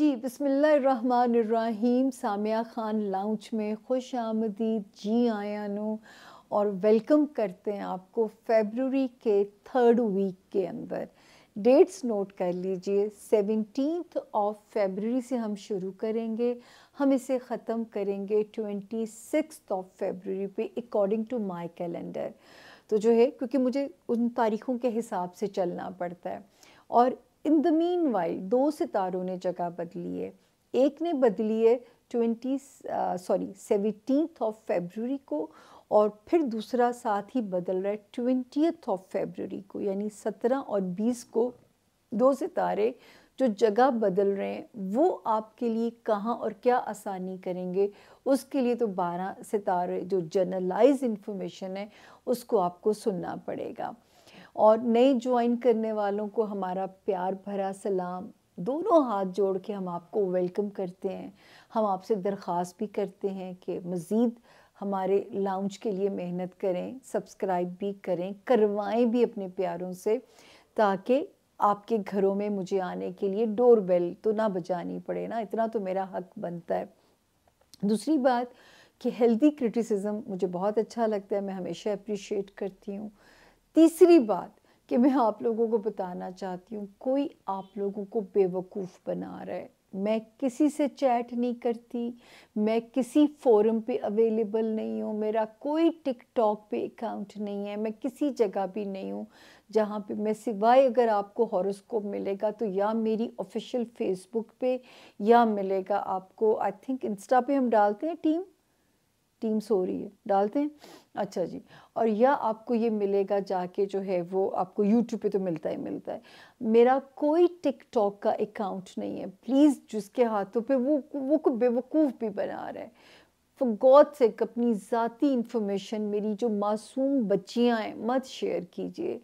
जी बसमीम सामिया ख़ान लाउंज में खुश आमदीद जी आया नो और वेलकम करते हैं आपको फेबररी के थर्ड वीक के अंदर डेट्स नोट कर लीजिए सेवनटीथ ऑफ फेबररी से हम शुरू करेंगे हम इसे ख़त्म करेंगे ट्वेंटी सिक्स ऑफ फेबररी पे अकॉर्डिंग टू माय कैलेंडर तो जो है क्योंकि मुझे उन तारीख़ों के हिसाब से चलना पड़ता है और इन द मीन वाइल दो सितारों ने जगह बदली है एक ने बदली है twenty sorry seventeenth of February को और फिर दूसरा साथ ही बदल रहा है ट्वेंटियथ ऑफ फेबररी को यानी सत्रह और बीस को दो सितारे जो जगह बदल रहे हैं वो आपके लिए कहाँ और क्या आसानी करेंगे उसके लिए तो बारह सितारे जो जर्नलाइज इन्फॉर्मेशन है उसको आपको सुनना पड़ेगा और नए ज्वाइन करने वालों को हमारा प्यार भरा सलाम दोनों हाथ जोड़ के हम आपको वेलकम करते हैं हम आपसे दरख्वास्त भी करते हैं कि मज़ीद हमारे लाउंज के लिए मेहनत करें सब्सक्राइब भी करें करवाएं भी अपने प्यारों से ताकि आपके घरों में मुझे आने के लिए डोर बेल तो ना बजानी पड़े ना इतना तो मेरा हक बनता है दूसरी बात कि हेल्दी क्रिटिसिज्म मुझे बहुत अच्छा लगता है मैं हमेशा अप्रिशिएट करती हूँ तीसरी बात कि मैं आप लोगों को बताना चाहती हूँ कोई आप लोगों को बेवकूफ़ बना रहा है मैं किसी से चैट नहीं करती मैं किसी फोरम पे अवेलेबल नहीं हूँ मेरा कोई टिकटॉक पे अकाउंट नहीं है मैं किसी जगह भी नहीं हूँ जहाँ पे मैं सिवाय अगर आपको हॉरोस्कोप मिलेगा तो या मेरी ऑफिशियल फेसबुक पे या मिलेगा आपको आई थिंक इंस्टा पे हम डालते हैं टीम टीम सो रही है डालते हैं अच्छा जी और यह आपको ये मिलेगा जाके जो है वो आपको यूट्यूब पे तो मिलता ही मिलता है मेरा कोई टिकटॉक का अकाउंट नहीं है प्लीज़ जिसके हाथों पे वो वो को बेवकूफ़ भी बना रहा है फॉर गॉड से अपनी ज़ाती इन्फॉर्मेशन मेरी जो मासूम बच्चियाँ हैं मत शेयर कीजिए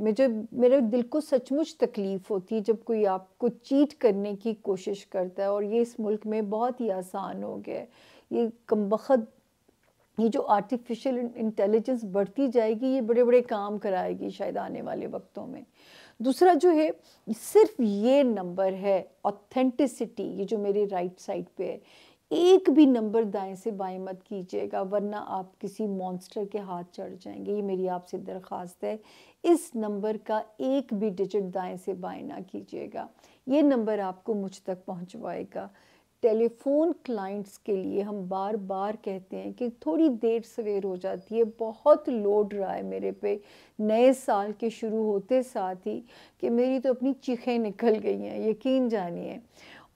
मुझे मेरे दिल को सचमुच तकलीफ़ होती है जब कोई आपको चीट करने की कोशिश करता है और ये इस मुल्क में बहुत ही आसान हो गया है ये कम ये जो आर्टिफिशियल इंटेलिजेंस बढ़ती जाएगी ये बड़े बड़े काम कराएगी शायद आने वाले वक्तों में दूसरा जो है सिर्फ ये नंबर है ऑथेंटिसिटी ये जो मेरे राइट साइड पे है एक भी नंबर दाएं से बाएं मत कीजिएगा वरना आप किसी मॉन्स्टर के हाथ चढ़ जाएंगे ये मेरी आपसे दरख्वास्त है इस नंबर का एक भी डिजिट दाएं से बाएं ना कीजिएगा ये नंबर आपको मुझ तक पहुंचवाएगा टेलीफोन क्लाइंट्स के लिए हम बार बार कहते हैं कि थोड़ी देर सवेर हो जाती है बहुत लोड रहा है मेरे पे नए साल के शुरू होते साथ ही कि मेरी तो अपनी चीखें निकल गई हैं यकीन जानिए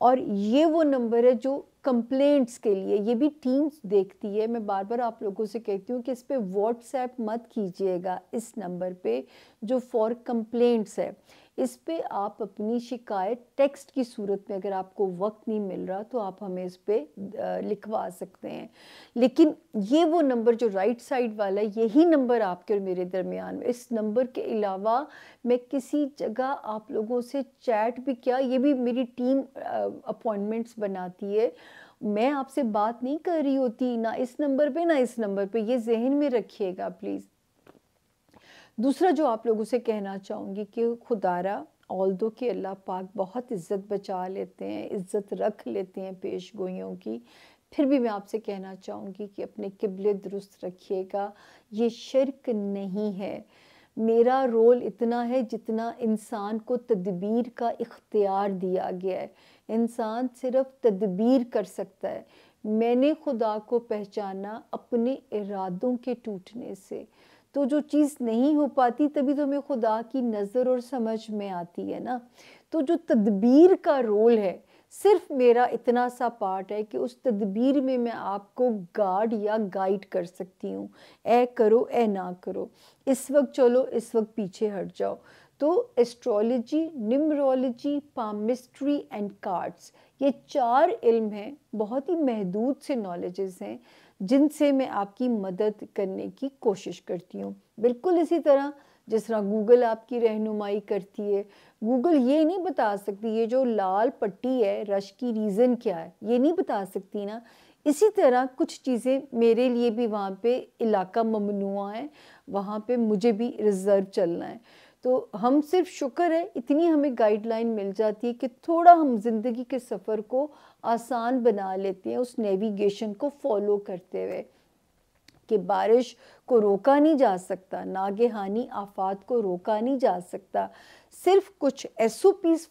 और ये वो नंबर है जो कंप्लेंट्स के लिए ये भी टीम्स देखती है मैं बार बार आप लोगों से कहती हूँ कि इस पर व्हाट्सएप मत कीजिएगा इस नंबर पे जो फॉर कंप्लेंट्स है इस पर आप अपनी शिकायत टेक्स्ट की सूरत में अगर आपको वक्त नहीं मिल रहा तो आप हमें इस पर लिखवा सकते हैं लेकिन ये वो नंबर जो राइट साइड वाला यही नंबर आपके और मेरे दरमियान में इस नंबर के अलावा मैं किसी जगह आप लोगों से चैट भी किया ये भी मेरी टीम अपॉइंटमेंट्स बनाती है मैं आपसे बात नहीं कर रही होती ना इस नंबर पे ना इस नंबर पे ये जहन में रखिएगा प्लीज़ दूसरा जो आप लोगों से कहना चाहूँगी कि खुदारा ऑल दो कि अल्लाह पाक बहुत इज़्ज़त बचा लेते हैं इज़्ज़त रख लेते हैं पेश गोइयों की फिर भी मैं आपसे कहना चाहूँगी कि अपने किबले दुरुस्त रखिएगा ये शर्क नहीं है मेरा रोल इतना है जितना इंसान को तदबीर का इख्तियार दिया गया है इंसान सिर्फ तदबीर कर सकता है मैंने खुदा को पहचाना अपने इरादों के टूटने से तो जो चीज़ नहीं हो पाती तभी तो हमें खुदा की नज़र और समझ में आती है ना तो जो तदबीर का रोल है सिर्फ मेरा इतना सा पार्ट है कि उस तदबीर में मैं आपको गार्ड या गाइड कर सकती हूँ ए करो ए ना करो इस वक्त चलो इस वक्त पीछे हट जाओ तो astrology numerology palmistry and cards ये चार इल्म हैं बहुत ही महदूद से नॉलेजेस हैं जिनसे मैं आपकी मदद करने की कोशिश करती हूँ बिल्कुल इसी तरह जिस तरह गूगल आपकी रहनुमाई करती है गूगल ये नहीं बता सकती ये जो लाल पट्टी है रश की रीज़न क्या है ये नहीं बता सकती ना इसी तरह कुछ चीज़ें मेरे लिए भी वहाँ पे इलाका ममनुआ है वहाँ पे मुझे भी रिज़र्व चलना है तो हम सिर्फ शुक्र है इतनी हमें गाइडलाइन मिल जाती है कि थोड़ा हम ज़िंदगी के सफ़र को आसान बना लेते हैं उस नेविगेशन को फॉलो करते हुए कि बारिश को रोका नहीं जा सकता नागहानी आफात को रोका नहीं जा सकता सिर्फ कुछ एस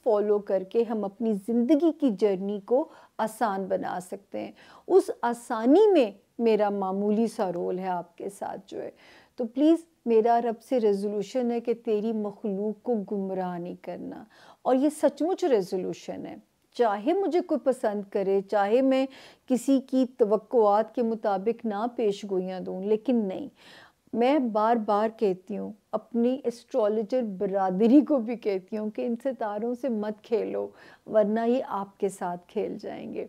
फॉलो करके हम अपनी ज़िंदगी की जर्नी को आसान बना सकते हैं उस आसानी में मेरा मामूली सा रोल है आपके साथ जो है तो प्लीज़ मेरा रब से रेजोल्यूशन है कि तेरी मखलूक को गुमराह नहीं करना और ये सचमुच रेजोल्यूशन है चाहे मुझे कोई पसंद करे चाहे मैं किसी की तवक्कोआत के मुताबिक ना पेश गोइयाँ दूँ लेकिन नहीं मैं बार बार कहती हूँ अपनी एस्ट्रोलॉजर बरदरी को भी कहती हूँ कि इन सितारों से मत खेलो वरना ये आपके साथ खेल जाएंगे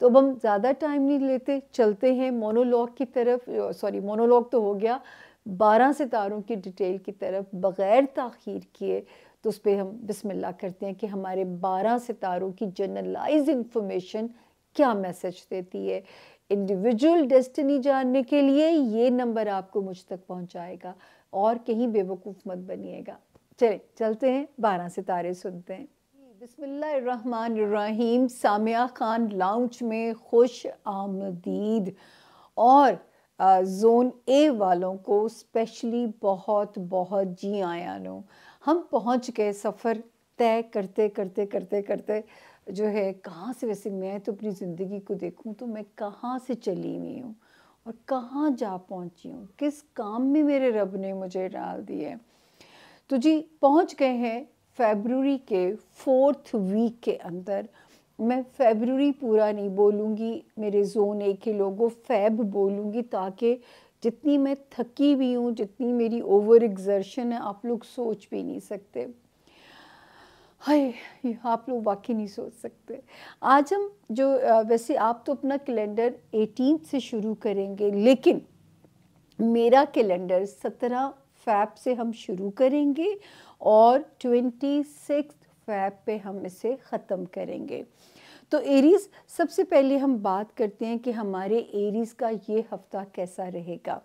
तो अब हम ज़्यादा टाइम नहीं लेते चलते हैं मोनोलॉग की तरफ सॉरी मोनोलॉग तो हो गया बारह सितारों की डिटेल की तरफ बग़ैर तखीर किए तो उस पर हम बिसमिल्ला करते हैं कि हमारे बारह सितारों की जर्नलाइज इंफॉर्मेशन क्या मैसेज देती है इंडिविजुअल डेस्टिनी जानने के लिए ये नंबर आपको मुझ तक पहुँचाएगा और कहीं बेवकूफ़ मत बनिएगा चले चलते हैं बारह सितारे सुनते हैं बसमीम सामिया ख़ान लाउच में खुश आमदीद और जोन ए वालों को स्पेशली बहुत बहुत जी आया नो हम पहुंच गए सफ़र तय करते करते करते करते जो है कहाँ से वैसे मैं तो अपनी ज़िंदगी को देखूँ तो मैं कहाँ से चली हुई हूँ और कहाँ जा पहुँची हूँ किस काम में मेरे रब ने मुझे डाल दिया तो जी पहुँच गए हैं फेबररी के फोर्थ वीक के अंदर मैं फेबररी पूरा नहीं बोलूँगी मेरे जोन ए के लोगों फैब बोलूँगी ताकि जितनी मैं थकी भी हूँ जितनी मेरी ओवर एग्जर्शन है आप लोग सोच भी नहीं सकते हाय आप लोग वाकई नहीं सोच सकते आज हम जो वैसे आप तो अपना कैलेंडर एटीन से शुरू करेंगे लेकिन मेरा कैलेंडर सत्रह फैब से हम शुरू करेंगे और ट्वेंटी सिक्स फैब पे हम इसे ख़त्म करेंगे तो एरीज़ सबसे पहले हम बात करते हैं कि हमारे एरीज़ का ये हफ्ता कैसा रहेगा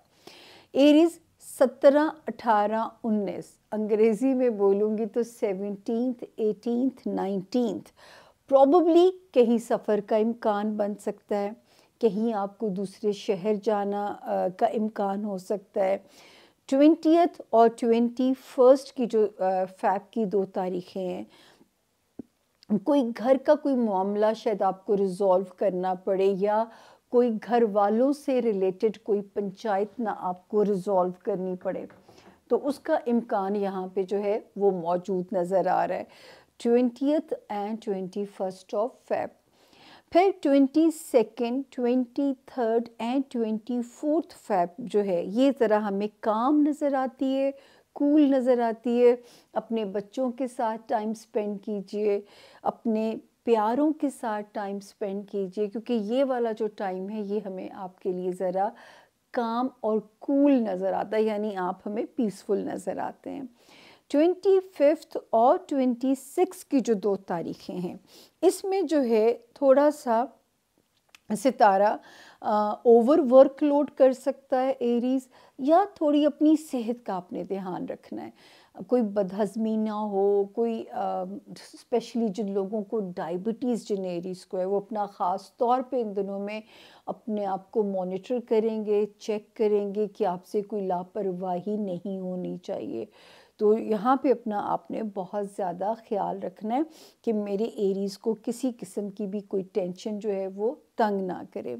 एरीज़ सत्रह अठारह उन्नीस अंग्रेज़ी में बोलूँगी तो सेवनटीन एटीनथ नाइनटीन प्रॉब्बली कहीं सफ़र का इम्कान बन सकता है कहीं आपको दूसरे शहर जाना आ, का इम्कान हो सकता है ट्वेंटियथ और ट्वेंटी फर्स्ट की जो फैब की दो तारीखें हैं कोई घर का कोई मामला शायद आपको रिजॉल्व करना पड़े या कोई घर वालों से रिलेटेड कोई पंचायत ना आपको रिजॉल्व करनी पड़े तो उसका इम्कान यहाँ पे जो है वो मौजूद नज़र आ रहा है twentieth and twenty first of Feb फिर twenty second twenty third and twenty fourth Feb जो है ये ज़रा हमें काम नज़र आती है कूल cool नज़र आती है अपने बच्चों के साथ टाइम स्पेंड कीजिए अपने प्यारों के साथ टाइम स्पेंड कीजिए क्योंकि ये वाला जो टाइम है ये हमें आपके लिए ज़रा काम और कूल cool नज़र आता है यानी आप हमें पीसफुल नज़र आते हैं ट्वेंटी फिफ्थ और ट्वेंटी सिक्स की जो दो तारीखें हैं इसमें जो है थोड़ा सा सितारा ओवर वर्कलोड कर सकता है एरीज़ या थोड़ी अपनी सेहत का आपने ध्यान रखना है कोई बदहजमी ना हो कोई स्पेशली जिन लोगों को डायबिटीज़ जिन एरीज़ को है वो अपना ख़ास तौर पे इन दिनों में अपने आप को मॉनिटर करेंगे चेक करेंगे कि आपसे कोई लापरवाही नहीं होनी चाहिए तो यहाँ पे अपना आपने बहुत ज़्यादा ख्याल रखना है कि मेरे एरीज़ को किसी किस्म की भी कोई टेंशन जो है वो तंग ना करे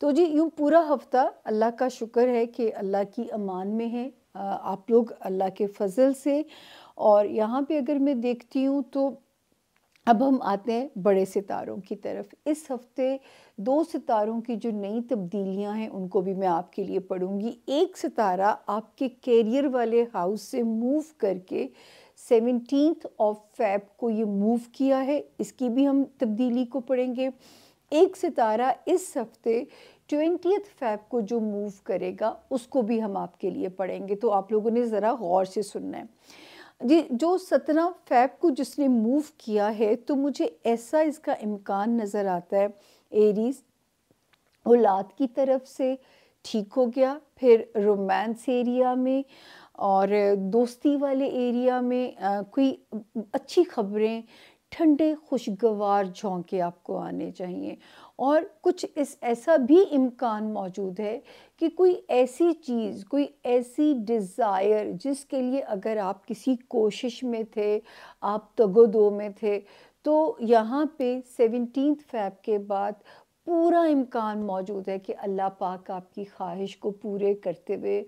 तो जी यूँ पूरा हफ्ता अल्लाह का शुक्र है कि अल्लाह की अमान में है आप लोग अल्लाह के फजल से और यहाँ पे अगर मैं देखती हूँ तो अब हम आते हैं बड़े सितारों की तरफ इस हफ्ते दो सितारों की जो नई तब्दीलियां हैं उनको भी मैं आपके लिए पढ़ूंगी एक सितारा आपके कैरियर वाले हाउस से मूव करके सेवनटीन ऑफ फैब को ये मूव किया है इसकी भी हम तब्दीली को पढ़ेंगे एक सितारा इस हफ्ते ट्वेंटियथ फैब को जो मूव करेगा उसको भी हम आपके लिए पढ़ेंगे तो आप लोगों ने ज़रा गौर से सुनना है जी जो सत्रह फैब को जिसने मूव किया है तो मुझे ऐसा इसका इम्कान नज़र आता है एरीज औलाद की तरफ से ठीक हो गया फिर रोमांस एरिया में और दोस्ती वाले एरिया में आ, कोई अच्छी खबरें ठंडे खुशगवार झोंके आपको आने चाहिए और कुछ इस ऐसा भी इम्कान मौजूद है कि कोई ऐसी चीज़ कोई ऐसी डिज़ायर जिसके लिए अगर आप किसी कोशिश में थे आप तगोदो में थे तो यहाँ पे सेवनटीन फैब के बाद पूरा इम्कान मौजूद है कि अल्लाह पाक आपकी ख्वाहिश को पूरे करते हुए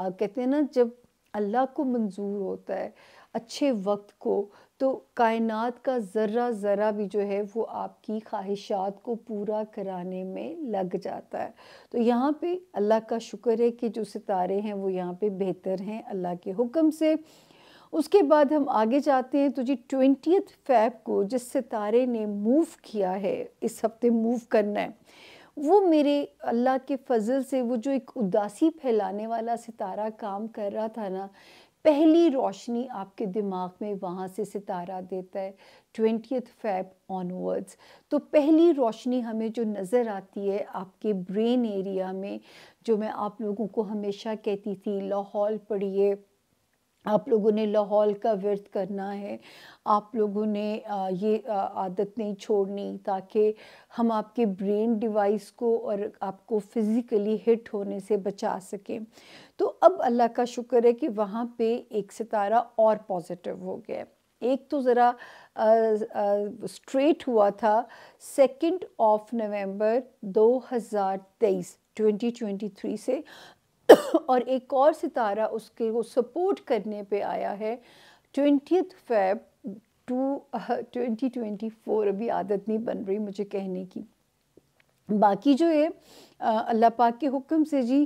कहते हैं ना जब अल्लाह को मंजूर होता है अच्छे वक्त को तो कायनात का ज़र्रा ज़रा भी जो है वो आपकी ख्वाहिशात को पूरा कराने में लग जाता है तो यहाँ पे अल्लाह का शुक्र है कि जो सितारे हैं वो यहाँ पे बेहतर हैं अल्लाह के हुक्म से उसके बाद हम आगे जाते हैं तो जी ट्वेंटी फैब को जिस सितारे ने मूव किया है इस हफ्ते मूव करना है वो मेरे अल्लाह के फजल से वो जो एक उदासी फैलाने वाला सितारा काम कर रहा था ना पहली रोशनी आपके दिमाग में वहाँ से सितारा देता है ट्वेंटी फैब ऑनवर्ड्स तो पहली रोशनी हमें जो नज़र आती है आपके ब्रेन एरिया में जो मैं आप लोगों को हमेशा कहती थी लाहौल पढ़िए आप लोगों ने लाहौल का व्यर्थ करना है आप लोगों ने ये आदत नहीं छोड़नी ताकि हम आपके ब्रेन डिवाइस को और आपको फिज़िकली हिट होने से बचा सकें तो अब अल्लाह का शुक्र है कि वहाँ पे एक सितारा और पॉजिटिव हो गया एक तो ज़रा स्ट्रेट हुआ था सेकंड ऑफ नवंबर 2023 2023 से और एक और सितारा उसके वो सपोर्ट करने पे आया है twenty Feb to twenty twenty four अभी आदत नहीं बन रही मुझे कहने की बाकी जो है अल्लाह पाक के हुक्म से जी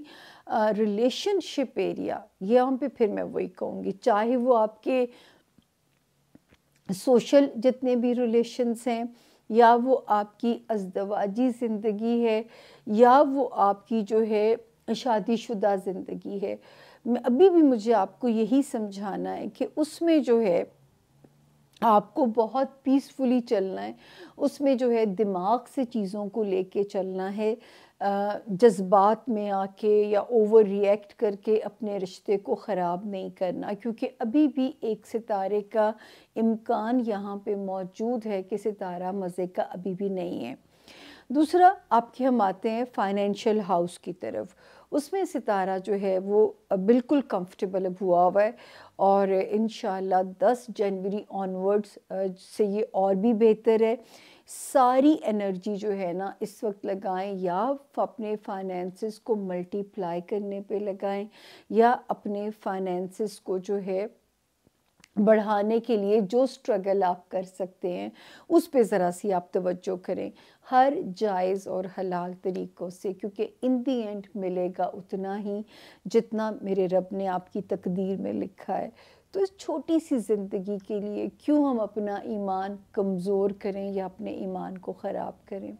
रिलेशनशिप एरिया ये हम पे फिर मैं वही कहूँगी चाहे वो आपके सोशल जितने भी रिलेशंस हैं या वो आपकी अजदवाजी ज़िंदगी है या वो आपकी जो है शादीशुदा ज़िंदगी है अभी भी मुझे आपको यही समझाना है कि उसमें जो है आपको बहुत पीसफुली चलना है उसमें जो है दिमाग से चीज़ों को लेके चलना है जज्बात में आके या ओवर रिएक्ट करके अपने रिश्ते को ख़राब नहीं करना क्योंकि अभी भी एक सितारे का इम्कान यहाँ पे मौजूद है कि सितारा मज़े का अभी भी नहीं है दूसरा आपके हम आते हैं फाइनेंशियल हाउस की तरफ उसमें सितारा जो है वो बिल्कुल कंफर्टेबल अब हुआ हुआ है और इन 10 जनवरी ऑनवर्ड्स से ये और भी बेहतर है सारी एनर्जी जो है ना इस वक्त लगाएं या अपने फाइनेंसिस को मल्टीप्लाई करने पे लगाएं या अपने फाइनेंसिस को जो है बढ़ाने के लिए जो स्ट्रगल आप कर सकते हैं उस पे ज़रा सी आप तवज्जो करें हर जायज़ और हलाल तरीक़ों से क्योंकि इन दी एंड मिलेगा उतना ही जितना मेरे रब ने आपकी तकदीर में लिखा है तो इस छोटी सी ज़िंदगी के लिए क्यों हम अपना ईमान कमज़ोर करें या अपने ईमान को ख़राब करें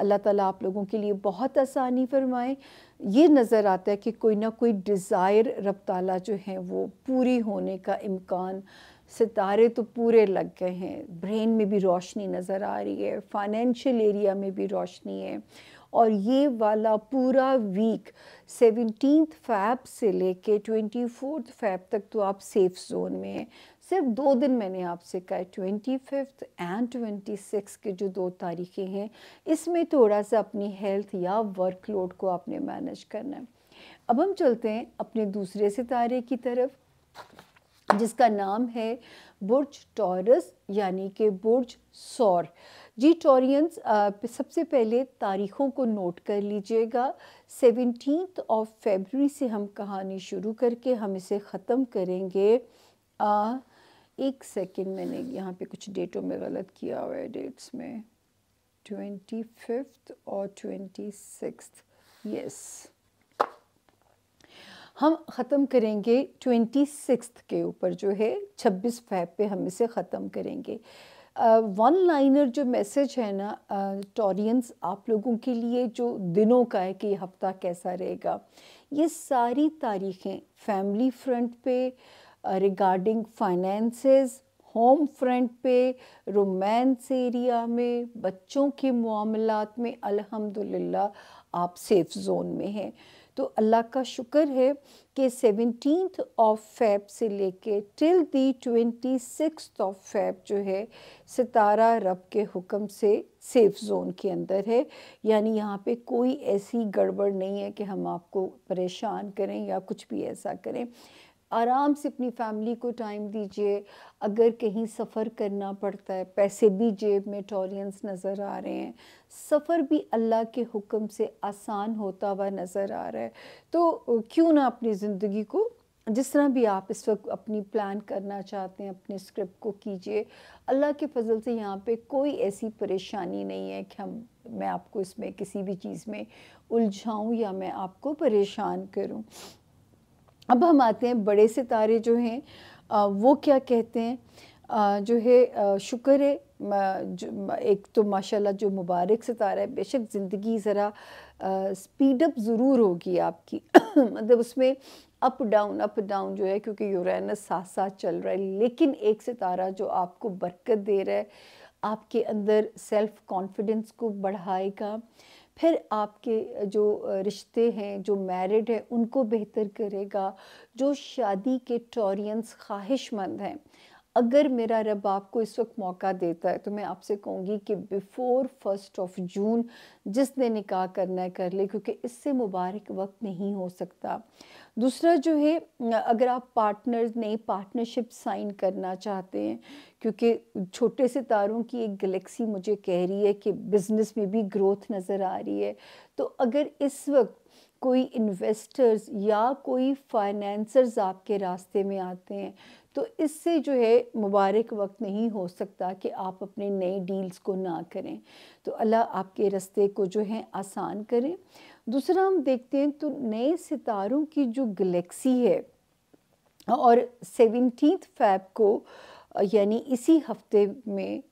अल्लाह ताला आप लोगों के लिए बहुत आसानी फरमाए ये नज़र आता है कि कोई ना कोई डिज़ायर रब ताला जो है वो पूरी होने का इम्कान सितारे तो पूरे लग गए हैं ब्रेन में भी रोशनी नज़र आ रही है फाइनेंशियल एरिया में भी रोशनी है और ये वाला पूरा वीक सेवनटीन फैब से लेके ट्वेंटी फोर्थ फैब तक तो आप सेफ़ जोन में हैं सिर्फ दो दिन मैंने आपसे कहा twenty fifth and twenty six के जो दो तारीखें हैं इसमें थोड़ा सा अपनी हेल्थ या वर्कलोड को आपने मैनेज करना है अब हम चलते हैं अपने दूसरे सितारे की तरफ जिसका नाम है बुर्ज टॉरस यानी कि बुर्ज सौर जी टॉरियंस सबसे पहले तारीखों को नोट कर लीजिएगा सेवनटीन ऑफ फेबररी से हम कहानी शुरू करके हम इसे ख़त्म करेंगे आ, एक सेकेंड मैंने यहाँ पे कुछ डेटों में गलत किया हुआ है डेट्स में ट्वेंटी फिफ्थ और ट्वेंटी सिक्स यस हम ख़त्म करेंगे ट्वेंटी सिक्स के ऊपर जो है छब्बीस फैब पे हम इसे ख़त्म करेंगे वन uh, लाइनर जो मैसेज है ना टॉरियंस uh, आप लोगों के लिए जो दिनों का है कि हफ्ता कैसा रहेगा ये सारी तारीखें फैमिली फ्रंट पे रिगार्डिंग फाइनेंसेस होम फ्रंट पे रोमांस एरिया में बच्चों के मामलात में अल्हम्दुलिल्लाह आप सेफ जोन में हैं तो अल्लाह का शुक्र है कि सेवनटीन ऑफ फेब से लेके till the twenty six of Feb जो है सितारा रब के हुक्म से सेफ जोन के अंदर है यानी यहाँ पे कोई ऐसी गड़बड़ नहीं है कि हम आपको परेशान करें या कुछ भी ऐसा करें आराम से अपनी फैमिली को टाइम दीजिए अगर कहीं सफ़र करना पड़ता है पैसे भी जेब में टॉरियंस नज़र आ रहे हैं सफ़र भी अल्लाह के हुक्म से आसान होता हुआ नज़र आ रहा है तो क्यों ना अपनी ज़िंदगी को जिस तरह भी आप इस वक्त अपनी प्लान करना चाहते हैं अपने स्क्रिप्ट को कीजिए अल्लाह के फजल से यहाँ पे कोई ऐसी परेशानी नहीं है कि हम मैं आपको इसमें किसी भी चीज़ में उलझाऊँ या मैं आपको परेशान करूँ अब हम आते हैं बड़े सितारे जो हैं वो क्या कहते हैं जो है शुक्र है एक तो माशाल्लाह जो मुबारक सितारा है बेशक ज़िंदगी ज़रा स्पीडअप ज़रूर होगी आपकी मतलब उसमें अप डाउन अप डाउन जो है क्योंकि यूरेनस साथ साथ चल रहा है लेकिन एक सितारा जो आपको बरकत दे रहा है आपके अंदर सेल्फ़ कॉन्फिडेंस को बढ़ाएगा फिर आपके जो रिश्ते हैं जो मैरिड है उनको बेहतर करेगा जो शादी के टॉरियंस ख्वाहिशमंद हैं अगर मेरा रब आपको इस वक्त मौका देता है तो मैं आपसे कहूँगी कि बिफ़ोर फर्स्ट ऑफ जून जिसने निकाह करना है कर ले क्योंकि इससे मुबारक वक्त नहीं हो सकता दूसरा जो है अगर आप पार्टनर नई पार्टनरशिप साइन करना चाहते हैं क्योंकि छोटे से तारों की एक गलेक्सी मुझे कह रही है कि बिज़नेस में भी ग्रोथ नज़र आ रही है तो अगर इस वक्त कोई इन्वेस्टर्स या कोई फाइनेंसर्स आपके रास्ते में आते हैं तो इससे जो है मुबारक वक्त नहीं हो सकता कि आप अपने नए डील्स को ना करें तो अल्लाह आपके रास्ते को जो है आसान करें दूसरा हम देखते हैं तो नए सितारों की जो गलेक्सी है और सेवनटीन फैब को यानी इसी हफ्ते में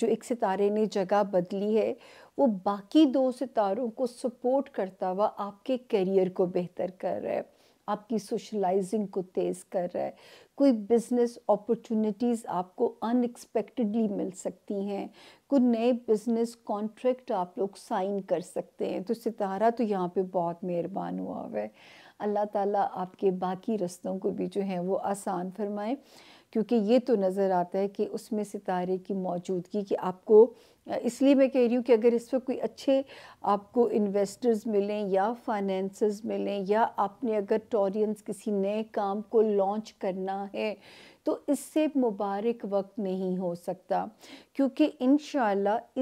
जो एक सितारे ने जगह बदली है वो बाकी दो सितारों को सपोर्ट करता हुआ आपके करियर को बेहतर कर रहा है आपकी सोशलाइजिंग को तेज़ कर रहा है कोई बिज़नेस अपॉर्चुनिटीज़ आपको अनएक्सपेक्टेडली मिल सकती हैं कोई नए बिज़नेस कॉन्ट्रैक्ट आप लोग साइन कर सकते हैं तो सितारा तो यहाँ पे बहुत मेहरबान हुआ हुआ है अल्लाह ताला आपके बाकी रस्तों को भी जो है वो आसान फरमाए क्योंकि ये तो नज़र आता है कि उसमें सितारे की मौजूदगी कि आपको इसलिए मैं कह रही हूँ कि अगर इस वक्त कोई अच्छे आपको इन्वेस्टर्स मिलें या फाइनेंस मिलें या आपने अगर टॉरियंस किसी नए काम को लॉन्च करना है तो इससे मुबारक वक्त नहीं हो सकता क्योंकि इन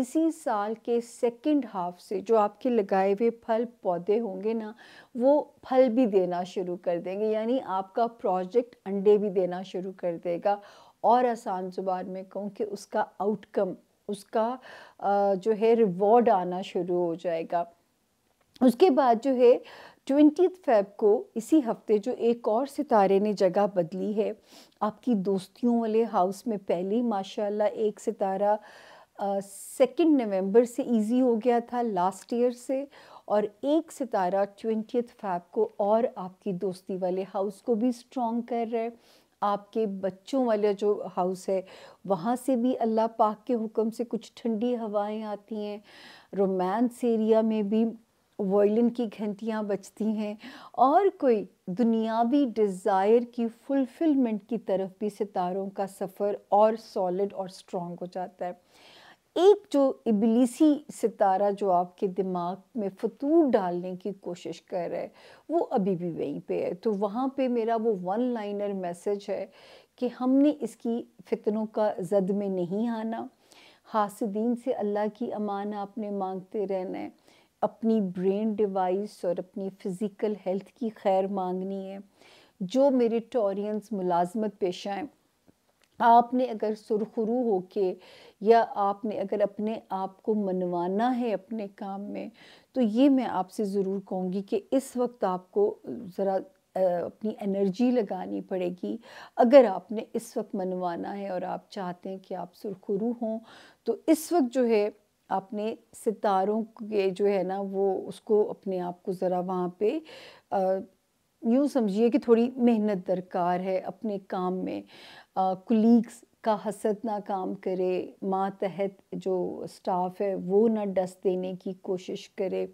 इसी साल के सेकंड हाफ से जो आपके लगाए हुए फल पौधे होंगे ना वो फल भी देना शुरू कर देंगे यानी आपका प्रोजेक्ट अंडे भी देना शुरू कर देगा और आसान जुबान में कहूँ कि उसका आउटकम उसका जो है रिवॉर्ड आना शुरू हो जाएगा उसके बाद जो है ट्वेंटी फेब को इसी हफ्ते जो एक और सितारे ने जगह बदली है आपकी दोस्तियों वाले हाउस में पहले माशाल्लाह एक सितारा सेकेंड नवंबर से इजी हो गया था लास्ट ईयर से और एक सितारा ट्वेंटियथ फैब को और आपकी दोस्ती वाले हाउस को भी स्ट्रॉन्ग कर रहा है आपके बच्चों वाला जो हाउस है वहाँ से भी अल्लाह पाक के हुक्म से कुछ ठंडी हवाएं आती हैं रोमांस एरिया में भी वॉयलिन की घंटियाँ बजती हैं और कोई दुनियावी डिज़ायर की फुलफिलमेंट की तरफ भी सितारों का सफ़र और सॉलिड और स्ट्रॉन्ग हो जाता है एक जो इबलीसी सितारा जो आपके दिमाग में फतूर डालने की कोशिश कर रहा है वो अभी भी वहीं पे है तो वहाँ पे मेरा वो वन लाइनर मैसेज है कि हमने इसकी फितनों का जद में नहीं आना हासदीन से अल्लाह की अमान आपने मांगते रहना है अपनी ब्रेन डिवाइस और अपनी फ़िज़िकल हेल्थ की खैर मांगनी है जो मेरे टोरियंस मुलाजमत पेशा हैं आपने अगर सुरखरू हो के या आपने अगर अपने आप को मनवाना है अपने काम में तो ये मैं आपसे ज़रूर कहूँगी कि इस वक्त आपको ज़रा अपनी एनर्जी लगानी पड़ेगी अगर आपने इस वक्त मनवाना है और आप चाहते हैं कि आप सुरखरू हों तो इस वक्त जो है आपने सितारों के जो है ना वो उसको अपने आप को ज़रा वहाँ पे यूँ समझिए कि थोड़ी मेहनत दरकार है अपने काम में कुलीग्स का हसद ना काम करे मातहत जो स्टाफ है वो ना डस्ट देने की कोशिश करे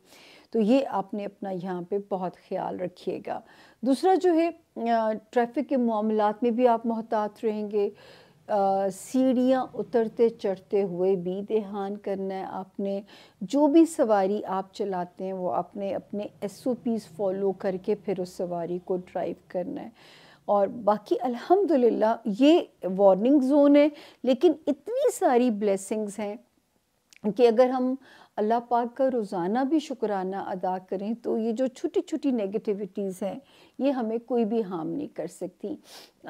तो ये आपने अपना यहाँ पे बहुत ख्याल रखिएगा दूसरा जो है ट्रैफिक के मामलों में भी आप मोहतात रहेंगे सीढ़ियाँ उतरते चढ़ते हुए भी देहान करना है आपने जो भी सवारी आप चलाते हैं वो आपने अपने एस फॉलो करके फिर उस सवारी को ड्राइव करना है और बाकी अल्हम्दुलिल्लाह ये वार्निंग जोन है लेकिन इतनी सारी ब्लेसिंग्स हैं कि अगर हम अल्लाह पाक का रोज़ाना भी शुक्राना अदा करें तो ये जो छोटी छोटी नेगेटिविटीज़ हैं ये हमें कोई भी हार्म नहीं कर सकती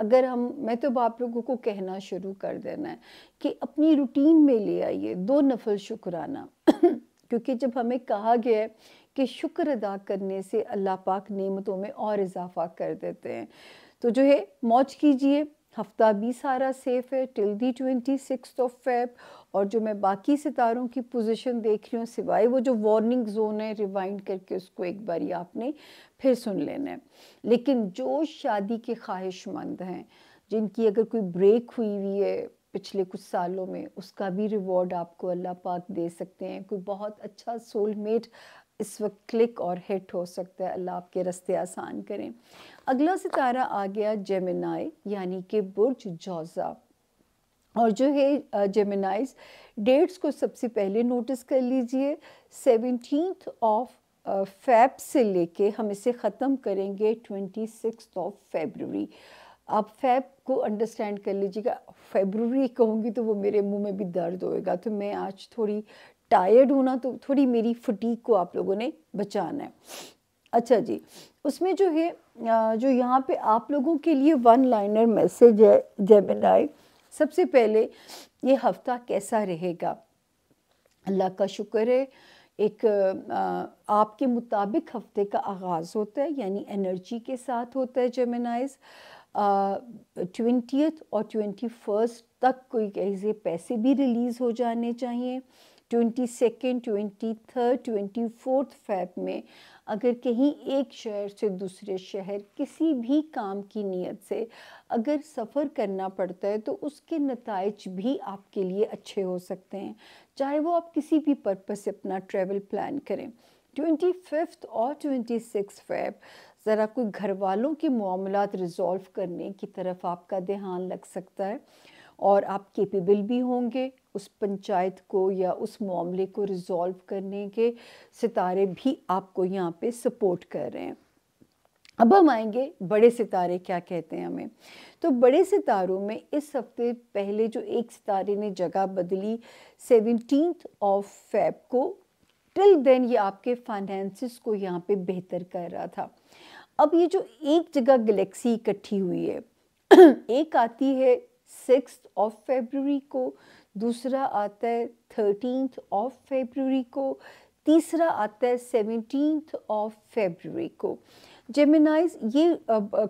अगर हम मैं तो आप लोगों को कहना शुरू कर देना है कि अपनी रूटीन में ले आइए दो नफल शुक्राना क्योंकि जब हमें कहा गया है कि शुक्र अदा करने से अल्लाह पाक नेमतों में और इजाफा कर देते हैं तो जो है मौज कीजिए हफ्ता भी सारा सेफ है till the twenty six of Feb और जो मैं बाकी सितारों की पोजीशन देख रही हूँ सिवाय वो जो वार्निंग जोन है रिवाइंड करके उसको एक बार आपने फिर सुन लेना है लेकिन जो शादी के ख्वाहिशमंद हैं जिनकी अगर कोई ब्रेक हुई हुई है पिछले कुछ सालों में उसका भी रिवॉर्ड आपको अल्लाह पाक दे सकते हैं कोई बहुत अच्छा सोलमेट इस वक्त क्लिक और हिट हो सकता है अल्लाह आपके रस्ते आसान करें अगला सितारा आ गया जेमिनाई यानी कि बुर्ज जौज़ा और जो है जेमिनाइज डेट्स को सबसे पहले नोटिस कर लीजिए सेवनटीथ ऑफ फैब से लेके हम इसे ख़त्म करेंगे ट्वेंटी सिक्स ऑफ फेबररी आप फैब को अंडरस्टैंड कर लीजिएगा फेबररी कहूँगी तो वो मेरे मुंह में भी दर्द होएगा तो मैं आज थोड़ी टायर्ड होना तो थोड़ी मेरी फटीक को आप लोगों ने बचाना है अच्छा जी उसमें जो है जो यहाँ पे आप लोगों के लिए वन लाइनर मैसेज है जेमिनाई सबसे पहले ये हफ्ता कैसा रहेगा अल्लाह का शुक्र है एक आपके मुताबिक हफ्ते का आगाज़ होता है यानी एनर्जी के साथ होता है जेमिनाइज ट्वेंटी और ट्वेंटी फर्स्ट तक कोई ऐसे पैसे भी रिलीज़ हो जाने चाहिए twenty second twenty third twenty fourth Feb में अगर कहीं एक शहर से दूसरे शहर किसी भी काम की नीयत से अगर सफ़र करना पड़ता है तो उसके नतज भी आपके लिए अच्छे हो सकते हैं चाहे वो आप किसी भी पर्पज़ से अपना ट्रैवल प्लान करें ट्वेंटी फिफ्थ और ट्वेंटी सिक्स फैब ज़रा कोई घर वालों के मामला रिज़ॉल्व करने की तरफ आपका ध्यान लग सकता है और आप केपेबल भी होंगे उस पंचायत को या उस मामले को रिज़ॉल्व करने के सितारे भी आपको यहाँ पे सपोर्ट कर रहे हैं अब हम आएंगे बड़े सितारे क्या कहते हैं हमें तो बड़े सितारों में इस हफ्ते पहले जो एक सितारे ने जगह बदली सेवनटीन ऑफ फैब को टिल देन ये आपके फाइनेंसिस को यहाँ पे बेहतर कर रहा था अब ये जो एक जगह गैलेक्सी इकट्ठी हुई है एक आती है सिक्स ऑफ फेबररी को दूसरा आता है थर्टीन ऑफ फेबररी को तीसरा आता है सेवनटीन ऑफ फेबररी को जेमिनाइज ये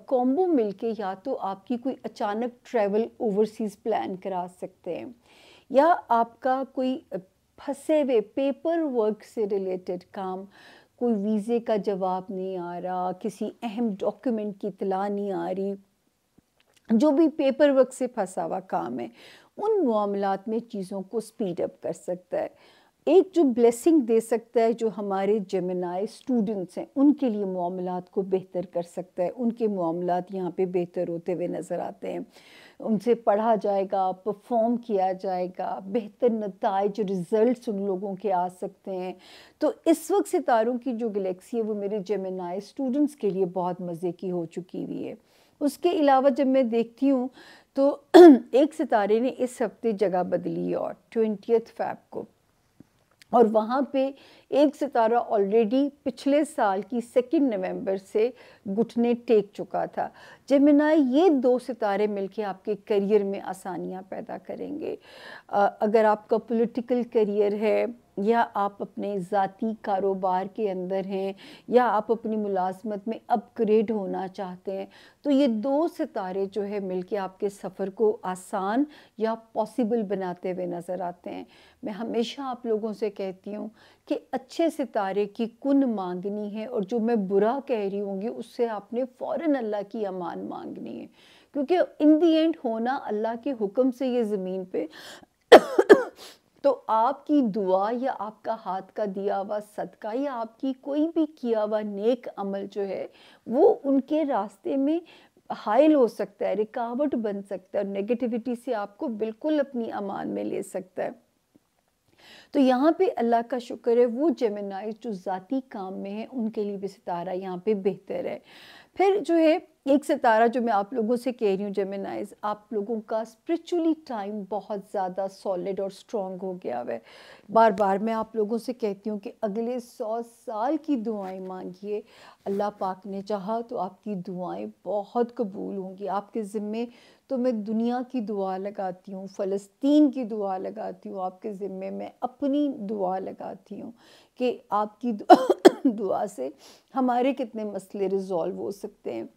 कॉम्बो मिलके या तो आपकी कोई अचानक ट्रैवल ओवरसीज़ प्लान करा सकते हैं या आपका कोई फंसे हुए पेपर वर्क से रिलेटेड काम कोई वीज़े का जवाब नहीं आ रहा किसी अहम डॉक्यूमेंट की इतला नहीं आ रही जो भी पेपर वर्क से फंसा हुआ काम है उन मामला में चीज़ों को स्पीड अप कर सकता है एक जो ब्लेसिंग दे सकता है जो हमारे जमनाए स्टूडेंट्स हैं उनके लिए मामला को बेहतर कर सकता है उनके मामला यहाँ पे बेहतर होते हुए नज़र आते हैं उनसे पढ़ा जाएगा परफॉर्म किया जाएगा बेहतर नतज रिज़ल्ट उन लोगों के आ सकते हैं तो इस वक्त सितारों की जो गलेक्सी है वो मेरे जमनाए स्टूडेंट्स के लिए बहुत मज़े की हो चुकी हुई है उसके अलावा जब मैं देखती हूँ तो एक सितारे ने इस हफ्ते जगह बदली और ट्वेंटियथ फैब को और वहाँ पे एक सितारा ऑलरेडी पिछले साल की सेकेंड नवंबर से घुटने टेक चुका था जेमिनाई ये दो सितारे मिलके आपके करियर में आसानियाँ पैदा करेंगे अगर आपका पॉलिटिकल करियर है या आप अपने ज़ाती कारोबार के अंदर हैं या आप अपनी मुलाजमत में अपग्रेड होना चाहते हैं तो ये दो सितारे जो है मिलके आपके सफ़र को आसान या पॉसिबल बनाते हुए नज़र आते हैं मैं हमेशा आप लोगों से कहती हूँ कि अच्छे सितारे की कुन मांगनी है और जो मैं बुरा कह रही होंगी उससे आपने फ़ौर अल्लाह की अमान मांगनी है क्योंकि इन दी एंड होना अल्लाह के हुक्म से ये ज़मीन पर तो आपकी दुआ या आपका हाथ का दिया हुआ सदका या आपकी कोई भी किया हुआ नेक अमल जो है वो उनके रास्ते में हाइल हो सकता है रिकावट बन सकता है नेगेटिविटी से आपको बिल्कुल अपनी अमान में ले सकता है तो यहाँ पे अल्लाह का शुक्र है वो जेमिनाइज जो ज़ाती काम में है उनके लिए भी सितारा यहाँ पे बेहतर है फिर जो है एक सितारा जो मैं आप लोगों से कह रही हूँ जेमिनाइज आप लोगों का स्पिरिचुअली टाइम बहुत ज़्यादा सॉलिड और स्ट्रॉन्ग हो गया है बार बार मैं आप लोगों से कहती हूँ कि अगले सौ साल की दुआएं मांगिए अल्लाह पाक ने चाहा तो आपकी दुआएं बहुत कबूल होंगी आपके ज़िम्मे तो मैं दुनिया की दुआ लगाती हूँ फ़लस्तीन की दुआ लगाती हूँ आपके ज़िम्मे मैं अपनी दुआ लगाती हूँ कि आपकी दुआ, दुआ से हमारे कितने मसले रिज़ॉल्व हो सकते हैं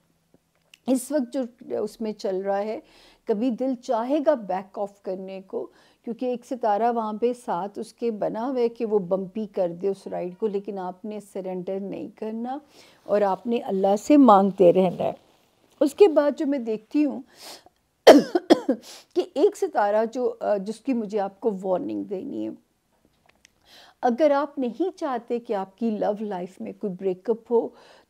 इस वक्त जो उसमें चल रहा है कभी दिल चाहेगा बैक ऑफ करने को क्योंकि एक सितारा वहाँ पे साथ उसके बना हुआ है कि वो बम्पी कर दे उस राइड को लेकिन आपने सरेंडर नहीं करना और आपने अल्लाह से मांगते रहना है उसके बाद जो मैं देखती हूँ कि एक सितारा जो जिसकी मुझे आपको वार्निंग देनी है अगर आप नहीं चाहते कि आपकी लव लाइफ में कोई ब्रेकअप हो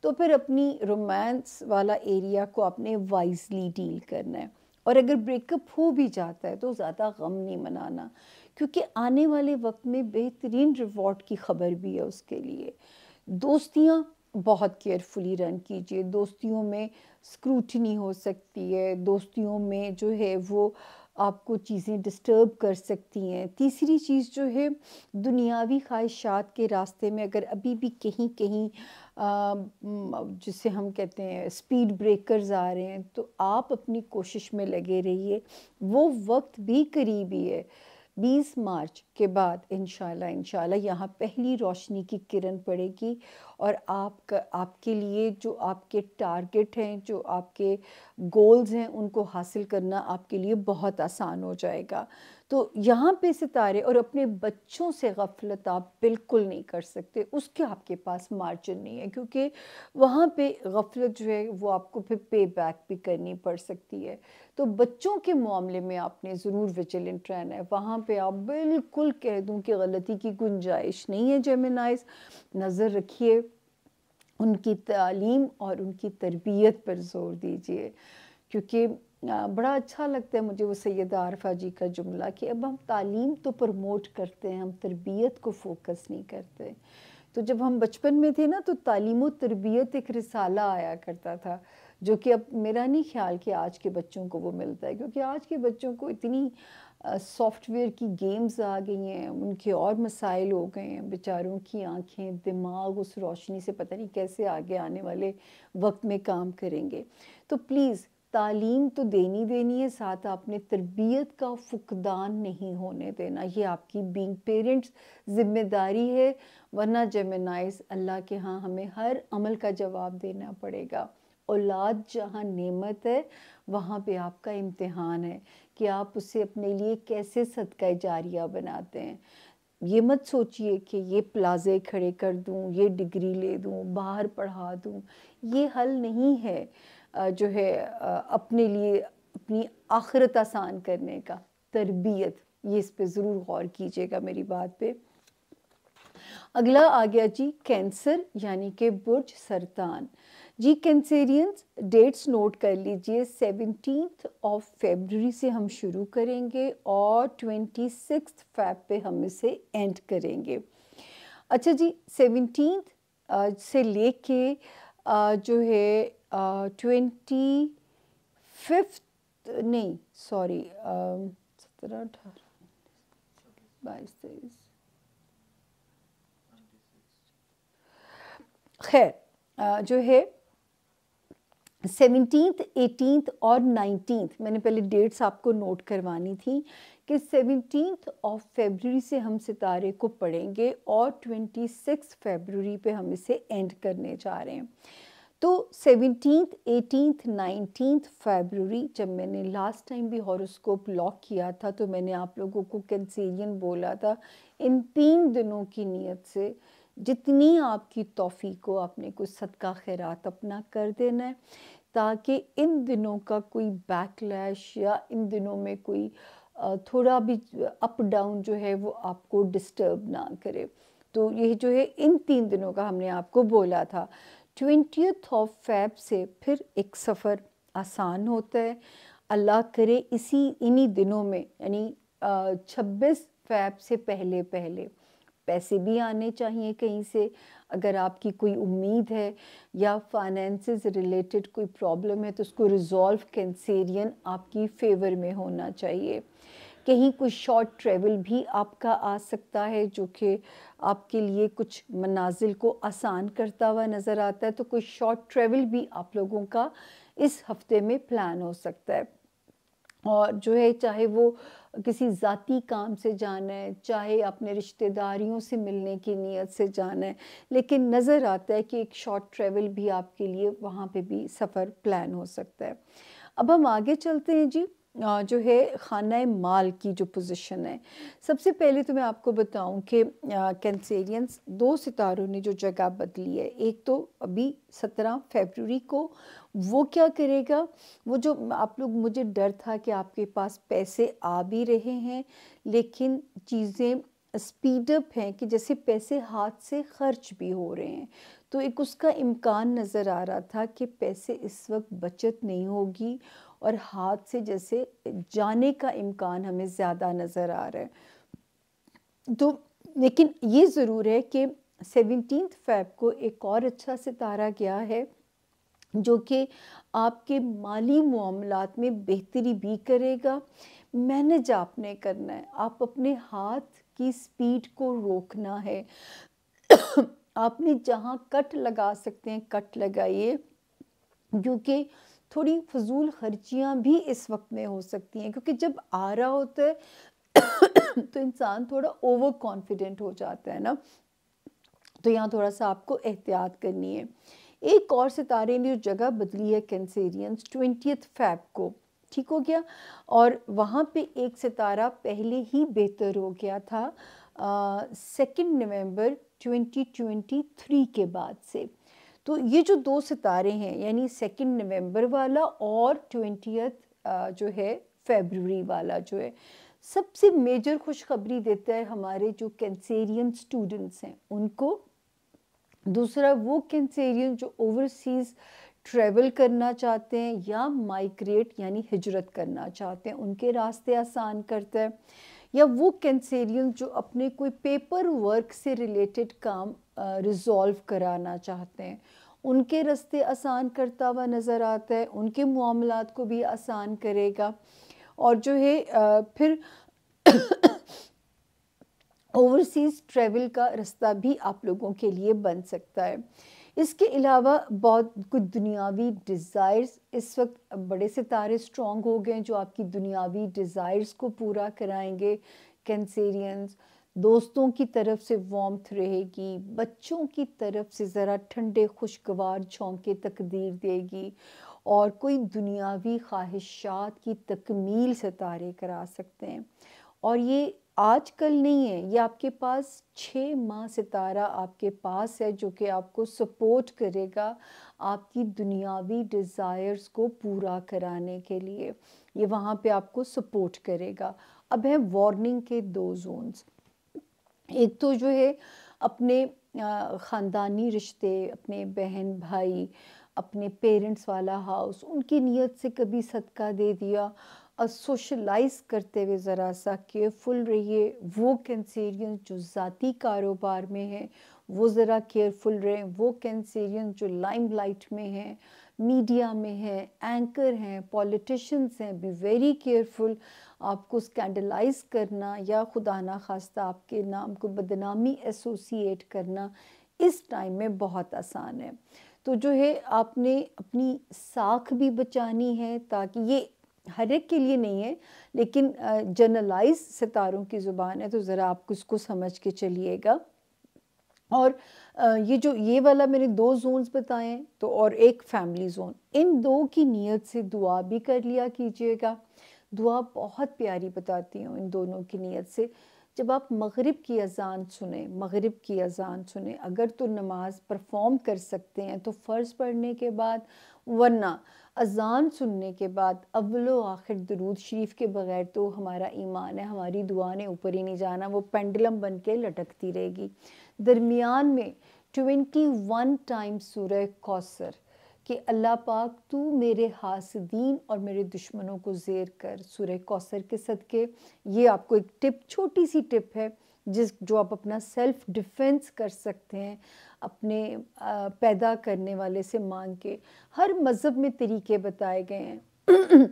तो फिर अपनी रोमांस वाला एरिया को आपने वाइजली डील करना है और अगर ब्रेकअप हो भी जाता है तो ज़्यादा गम नहीं मनाना क्योंकि आने वाले वक्त में बेहतरीन रिवॉर्ड की खबर भी है उसके लिए दोस्तियाँ बहुत केयरफुली रन कीजिए दोस्तियों में स्क्रूटनी हो सकती है दोस्तियों में जो है वो आपको चीज़ें डिस्टर्ब कर सकती हैं तीसरी चीज़ जो है दुनियावी ख्वाहिशात के रास्ते में अगर अभी भी कहीं कहीं जिसे हम कहते हैं स्पीड ब्रेकर्स आ रहे हैं तो आप अपनी कोशिश में लगे रहिए वो वक्त भी करीबी है बीस मार्च के बाद इन इंशाल्लाह यहाँ पहली रोशनी की किरण पड़ेगी और आप आपके लिए जो आपके टारगेट हैं जो आपके गोल्स हैं उनको हासिल करना आपके लिए बहुत आसान हो जाएगा तो यहाँ पे सितारे और अपने बच्चों से गफलत आप बिल्कुल नहीं कर सकते उसके आपके पास मार्जिन नहीं है क्योंकि वहाँ पे गफलत जो है वो आपको फिर पे बैक भी करनी पड़ सकती है तो बच्चों के मामले में आपने ज़रूर विजिलेंट रहना है वहाँ पे आप बिल्कुल कह दूँ कि गलती की गुंजाइश नहीं है जेमिनाइज नज़र रखिए उनकी तालीम और उनकी तरबियत पर जोर दीजिए क्योंकि बड़ा अच्छा लगता है मुझे वो सैद आरफा जी का जुमला कि अब हम तालीम तो प्रमोट करते हैं हम तरबियत को फोकस नहीं करते तो जब हम बचपन में थे ना तो तालीम तरबियत एक रिसाला आया करता था जो कि अब मेरा नहीं ख्याल कि आज के बच्चों को वो मिलता है क्योंकि आज के बच्चों को इतनी सॉफ्टवेयर की गेम्स आ गई हैं उनके और मसाइल हो गए हैं बेचारों की आंखें दिमाग उस रोशनी से पता नहीं कैसे आगे आने वाले वक्त में काम करेंगे तो प्लीज़ तालीम तो देनी देनी है साथ आपने तरबियत का फुकदान नहीं होने देना ये आपकी बींग पेरेंट्स ज़िम्मेदारी है वरना जमेनाइस अल्लाह के यहाँ हमें हर अमल का जवाब देना पड़ेगा औलाद जहाँ नेमत है वहाँ पे आपका इम्तिहान है कि आप उसे अपने लिए कैसे सदका जारिया बनाते हैं ये मत सोचिए कि ये प्लाजे खड़े कर दूँ ये डिग्री ले दूँ बाहर पढ़ा दूँ ये हल नहीं है जो है अपने लिए अपनी आखिरत आसान करने का तरबियत ये इस पे ज़रूर गौर कीजिएगा मेरी बात पे अगला आ गया जी कैंसर यानी कि बुर्ज सरतान जी कैंसेरियंस डेट्स नोट कर लीजिए सेवनटीन ऑफ फेबररी से हम शुरू करेंगे और ट्वेंटी सिक्स फैब पे हम इसे एंड करेंगे अच्छा जी सेवनटीन से लेके जो है ट्वेंटी uh, फिफ्थ नहीं सॉरी um, सत्रह अठारह बाईस तेईस खैर uh, जो है सेवनटीन्थ एटीनथ और नाइनटीन्थ मैंने पहले डेट्स आपको नोट करवानी थी कि सेवनटीन्थ ऑफ फेबररी से हम सितारे को पढ़ेंगे और ट्वेंटी सिक्स फेबररी पे हम इसे एंड करने जा रहे हैं तो सेवनटीन्थ एटीनथ नाइनटीन्थ फेबररी जब मैंने लास्ट टाइम भी हॉरोस्कोप लॉक किया था तो मैंने आप लोगों को कैंसेरियन बोला था इन तीन दिनों की नीयत से जितनी आपकी तोफ़ी को आपने कुछ सदका खैरात अपना कर देना है ताकि इन दिनों का कोई बैकलैश या इन दिनों में कोई थोड़ा भी अप डाउन जो है वो आपको डिस्टर्ब ना करे तो ये जो है इन तीन दिनों का हमने आपको बोला था ट्वेंटी ऑफ फैब से फिर एक सफ़र आसान होता है अल्लाह करे इसी इन्हीं दिनों में यानी छब्बीस फैब से पहले पहले पैसे भी आने चाहिए कहीं से अगर आपकी कोई उम्मीद है या फाइनेंसेस रिलेटेड कोई प्रॉब्लम है तो उसको रिजॉल्व कैंसेरियन आपकी फेवर में होना चाहिए कहीं कुछ शॉर्ट ट्रेवल भी आपका आ सकता है जो कि आपके लिए कुछ मनाजिल को आसान करता हुआ नज़र आता है तो कोई शॉर्ट ट्रेवल भी आप लोगों का इस हफ्ते में प्लान हो सकता है और जो है चाहे वो किसी ज़ाती काम से जाना है चाहे अपने रिश्तेदारियों से मिलने की नीयत से जाना है लेकिन नज़र आता है कि एक शॉर्ट ट्रैवल भी आपके लिए वहाँ पे भी सफ़र प्लान हो सकता है अब हम आगे चलते हैं जी जो है खाना माल की जो पोजीशन है सबसे पहले तो मैं आपको बताऊं कि कैंसेरियंस दो सितारों ने जो जगह बदली है एक तो अभी सत्रह फेबररी को वो क्या करेगा वो जो आप लोग मुझे डर था कि आपके पास पैसे आ भी रहे हैं लेकिन चीज़ें स्पीडअप हैं कि जैसे पैसे हाथ से खर्च भी हो रहे हैं तो एक उसका इम्कान नज़र आ रहा था कि पैसे इस वक्त बचत नहीं होगी और हाथ से जैसे जाने का इम्कान हमें ज़्यादा नज़र आ रहा है तो लेकिन ये ज़रूर है कि सेवनटीन फैब को एक और अच्छा सितारा गया है जो कि आपके माली मामलों में बेहतरी भी करेगा मैनेज आपने करना है आप अपने हाथ की स्पीड को रोकना है आपने जहाँ कट लगा सकते हैं कट लगाइए क्योंकि थोड़ी फजूल खर्चियाँ भी इस वक्त में हो सकती हैं क्योंकि जब आ रहा होता है तो इंसान थोड़ा ओवर कॉन्फिडेंट हो जाता है ना तो यहाँ थोड़ा सा आपको एहतियात करनी है एक और सितारे ने जो जगह बदली है कैंसेरियंस ट्वेंटियथ फैब को ठीक हो गया और वहाँ पे एक सितारा पहले ही बेहतर हो गया था सेकेंड नवंबर 2023 के बाद से तो ये जो दो सितारे हैं यानी सेकेंड नवंबर वाला और ट्वेंटियथ जो है फेबररी वाला जो है सबसे मेजर खुशखबरी देता है हमारे जो कैंसेरियन स्टूडेंट्स हैं उनको दूसरा वो कैंसेरियन जो ओवरसीज़ ट्रेवल करना चाहते हैं या माइग्रेट यानी हिजरत करना चाहते हैं उनके रास्ते आसान करता है या वो कैंसेरियन जो अपने कोई पेपर वर्क से रिलेटेड काम रिजॉल्व कराना चाहते हैं उनके रास्ते आसान करता हुआ नज़र आता है उनके मामला को भी आसान करेगा और जो है आ, फिर ओवरसीज़ ट्रैवल का रास्ता भी आप लोगों के लिए बन सकता है इसके अलावा बहुत कुछ दुनियावी डिज़ायर्स इस वक्त बड़े सितारे स्ट्रॉन्ग हो गए हैं जो आपकी दुनियावी डिज़ायर्स को पूरा कराएंगे कैंसेरियंस दोस्तों की तरफ से वॉम्थ रहेगी बच्चों की तरफ से ज़रा ठंडे खुशगवार झोंके तकदीर देगी और कोई दुनियावी ख्वाहिशात की तकमील सितारे करा सकते हैं और ये आज कल नहीं है ये आपके पास छः माह सितारा आपके पास है जो कि आपको सपोर्ट करेगा आपकी दुनियावी डिज़ायर्स को पूरा कराने के लिए ये वहाँ पे आपको सपोर्ट करेगा अब है वार्निंग के दो जोन्स एक तो जो है अपने ख़ानदानी रिश्ते अपने बहन भाई अपने पेरेंट्स वाला हाउस उनकी नीयत से कभी सदका दे दिया और सोशलाइज करते हुए ज़रा सा केयरफुल रहिए वो कैंसेरियन जो ज़ाती कारोबार में हैं वो ज़रा केयरफुल रहें वो कैंसेरियन जो लाइमलाइट में हैं मीडिया में हैं एंकर हैं पॉलिटिशियंस हैं बी वेरी केयरफुल आपको स्कैंडलाइज करना या खुदा ना खास्ता आपके नाम को बदनामी एसोसिएट करना इस टाइम में बहुत आसान है तो जो है आपने अपनी साख भी बचानी है ताकि ये हर एक के लिए नहीं है लेकिन जनरलाइज सितारों की ज़ुबान है तो ज़रा आप उसको समझ के चलिएगा और ये जो ये वाला मैंने दो जोन्स बताए तो और एक फैमिली जोन इन दो की नीयत से दुआ भी कर लिया कीजिएगा दुआ बहुत प्यारी बताती हूँ इन दोनों की नीयत से जब आप मगरिब की अजान सुने मगरिब की अजान सुने अगर तो नमाज परफॉर्म कर सकते हैं तो फ़र्ज़ पढ़ने के बाद वरना अज़ान सुनने के बाद अवलो आखिर दरूद शरीफ के बग़ैर तो हमारा ईमान है हमारी दुआ ने ऊपर ही नहीं जाना वो पेंडलम बन के लटकती रहेगी दरमियान में ट्वेंटी वन टाइम सूर्य कौसर कि अल्लाह पाक तू मेरे हासदीन और मेरे दुश्मनों को जेर कर सूर्य कौसर के सदके ये आपको एक टिप छोटी सी टिप है जिस जो आप अपना सेल्फ डिफेंस कर सकते हैं अपने पैदा करने वाले से मांग के हर मज़हब में तरीके बताए गए हैं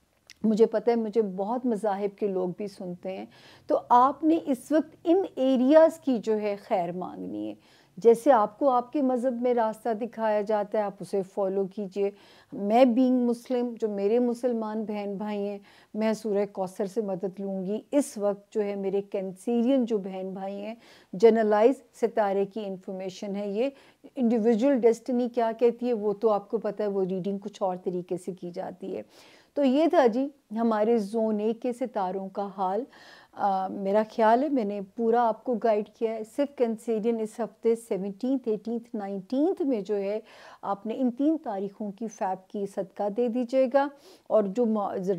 मुझे पता है मुझे बहुत मजाहब के लोग भी सुनते हैं तो आपने इस वक्त इन एरियाज़ की जो है खैर मांगनी है जैसे आपको आपके मज़हब में रास्ता दिखाया जाता है आप उसे फॉलो कीजिए मैं बीइंग मुस्लिम जो मेरे मुसलमान बहन भाई हैं मैं सूर्य कौसर से मदद लूँगी इस वक्त जो है मेरे कैंसीरियन जो बहन भाई हैं जनरलाइज सितारे की इंफॉर्मेशन है ये इंडिविजुअल डेस्टिनी क्या कहती है वो तो आपको पता है वो रीडिंग कुछ और तरीके से की जाती है तो ये था जी हमारे जोन ए के सितारों का हाल मेरा ख्याल है मैंने पूरा आपको गाइड किया है सिर्फ कंसेरियन इस हफ्ते सेवनटीन एटीनथ नाइनटीन में जो है आपने इन तीन तारीखों की फैप की सदका दे दीजिएगा और जो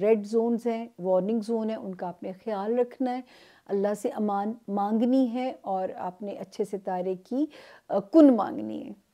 रेड जोन्स हैं वार्निंग जोन है उनका आपने ख्याल रखना है अल्लाह से अमान मांगनी है और आपने अच्छे सितारे की कुन मांगनी है